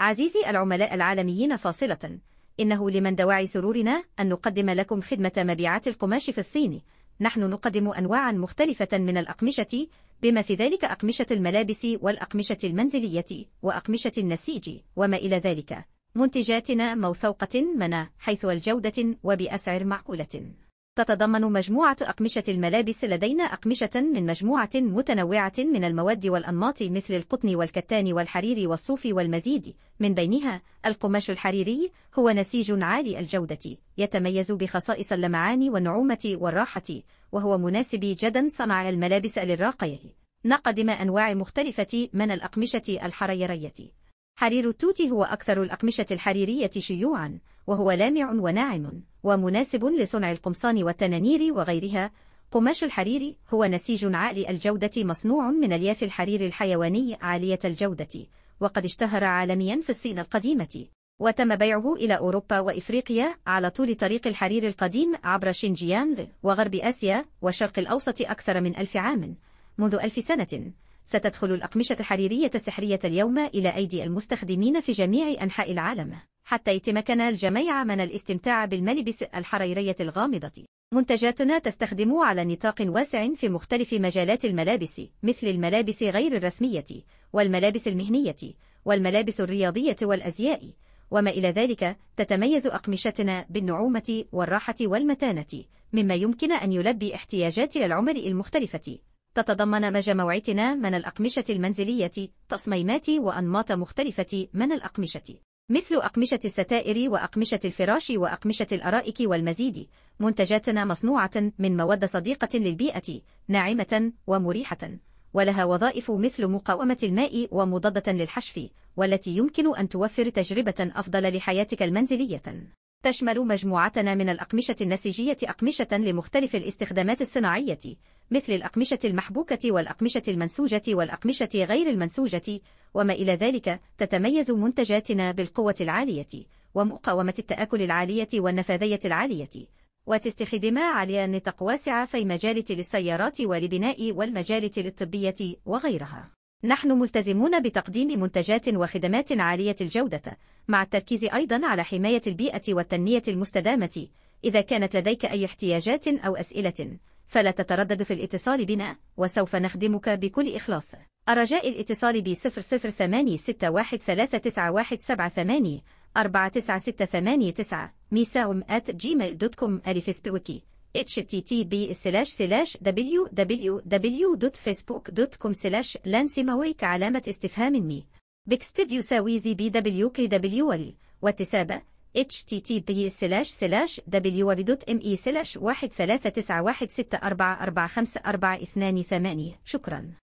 عزيزي العملاء العالميين فاصلة إنه لمن دواعي سرورنا أن نقدم لكم خدمة مبيعات القماش في الصين نحن نقدم أنواعا مختلفة من الأقمشة بما في ذلك أقمشة الملابس والأقمشة المنزلية وأقمشة النسيج وما إلى ذلك منتجاتنا موثوقة منا حيث الجودة وبأسعار معقولة تتضمن مجموعة أقمشة الملابس لدينا أقمشة من مجموعة متنوعة من المواد والأنماط مثل القطن والكتان والحرير والصوف والمزيد من بينها القماش الحريري هو نسيج عالي الجودة يتميز بخصائص اللمعان والنعومة والراحة وهو مناسب جدا صنع الملابس للراقية نقدم أنواع مختلفة من الأقمشة الحريرية حرير التوت هو أكثر الأقمشة الحريرية شيوعاً وهو لامع وناعم ومناسب لصنع القمصان والتنانير وغيرها قماش الحرير هو نسيج عالي الجودة مصنوع من الياف الحرير الحيواني عالية الجودة وقد اشتهر عالميا في الصين القديمة وتم بيعه إلى أوروبا وإفريقيا على طول طريق الحرير القديم عبر شينجيانغ وغرب آسيا والشرق الأوسط أكثر من ألف عام منذ ألف سنة ستدخل الأقمشة الحريرية السحرية اليوم إلى أيدي المستخدمين في جميع أنحاء العالم حتى يتمكن الجميع من الاستمتاع بالملبس الحريرية الغامضة منتجاتنا تستخدم على نطاق واسع في مختلف مجالات الملابس مثل الملابس غير الرسمية والملابس المهنية والملابس الرياضية والأزياء وما إلى ذلك تتميز أقمشتنا بالنعومة والراحة والمتانة مما يمكن أن يلبي احتياجات العملاء المختلفة تتضمن مجموعتنا موعتنا من الأقمشة المنزلية تصميمات وأنماط مختلفة من الأقمشة مثل أقمشة الستائر وأقمشة الفراش وأقمشة الأرائك والمزيد منتجاتنا مصنوعة من مواد صديقة للبيئة ناعمة ومريحة ولها وظائف مثل مقاومة الماء ومضادة للحشف والتي يمكن أن توفر تجربة أفضل لحياتك المنزلية تشمل مجموعتنا من الأقمشة النسيجية أقمشة لمختلف الاستخدامات الصناعية مثل الأقمشة المحبوكة والأقمشة المنسوجة والأقمشة غير المنسوجة وما إلى ذلك تتميز منتجاتنا بالقوة العالية ومقاومة التآكل العالية والنفاذية العالية وتستخدم على نطاق واسعة في مجالة للسيارات ولبناء والمجالة الطبية وغيرها نحن ملتزمون بتقديم منتجات وخدمات عالية الجودة مع التركيز أيضا على حماية البيئة والتنمية المستدامة إذا كانت لديك أي احتياجات أو أسئلة فلا تتردد في الاتصال بنا وسوف نخدمك بكل إخلاص أرجاء الاتصال ب 008661391784 49689 ميساوم at gmail.com ألف سبوكي http سلاش سلاش www.facebook.com سلاش لانسي مويك علامة استفهام مي بيكستديو ساوي زي بي دبليو كي دبليو ال واتساب اتش تي تي بي سلاش سلاش دبليو ال دوت ام اي سلاش واحد ثلاثة تسعة واحد ستة أربعة أربعة خمسة أربعة اثنان ثمانية شكراً